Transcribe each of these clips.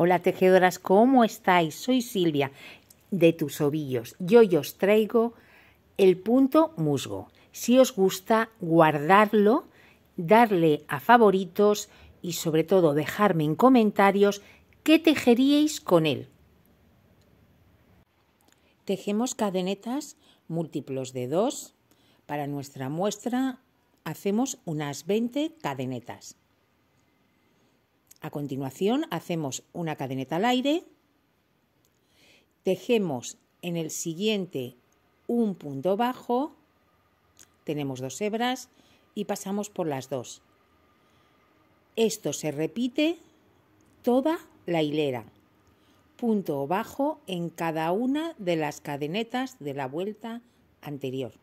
Hola tejedoras, ¿cómo estáis? Soy Silvia de tus ovillos. Yo, hoy os traigo el punto musgo. Si os gusta, guardarlo, darle a favoritos y sobre todo dejarme en comentarios qué tejeríais con él. Tejemos cadenetas múltiplos de dos. Para nuestra muestra hacemos unas 20 cadenetas. A continuación hacemos una cadeneta al aire, tejemos en el siguiente un punto bajo, tenemos dos hebras y pasamos por las dos. Esto se repite toda la hilera, punto bajo en cada una de las cadenetas de la vuelta anterior.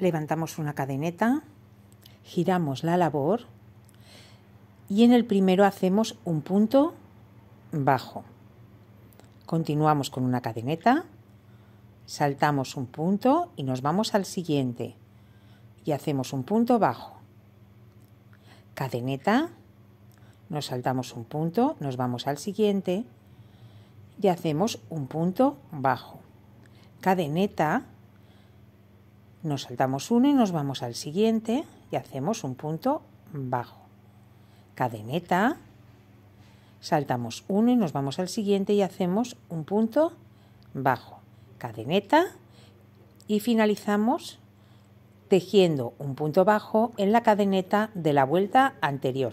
levantamos una cadeneta, giramos la labor y en el primero hacemos un punto bajo. Continuamos con una cadeneta, saltamos un punto y nos vamos al siguiente y hacemos un punto bajo. Cadeneta, nos saltamos un punto, nos vamos al siguiente y hacemos un punto bajo. Cadeneta, nos saltamos uno y nos vamos al siguiente y hacemos un punto bajo. Cadeneta. Saltamos uno y nos vamos al siguiente y hacemos un punto bajo. Cadeneta. Y finalizamos tejiendo un punto bajo en la cadeneta de la vuelta anterior.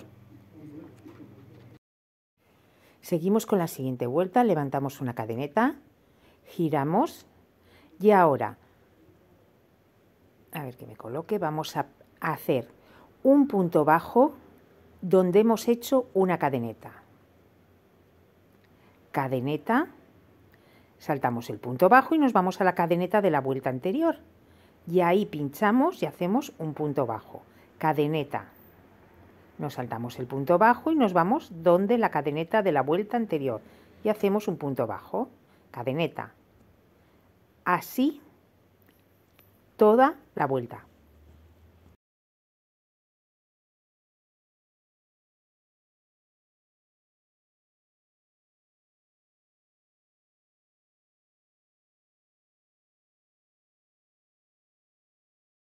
Seguimos con la siguiente vuelta, levantamos una cadeneta, giramos y ahora a ver que me coloque, vamos a hacer un punto bajo donde hemos hecho una cadeneta. Cadeneta, saltamos el punto bajo y nos vamos a la cadeneta de la vuelta anterior. Y ahí pinchamos y hacemos un punto bajo. Cadeneta. Nos saltamos el punto bajo y nos vamos donde la cadeneta de la vuelta anterior. Y hacemos un punto bajo. Cadeneta. Así toda la vuelta.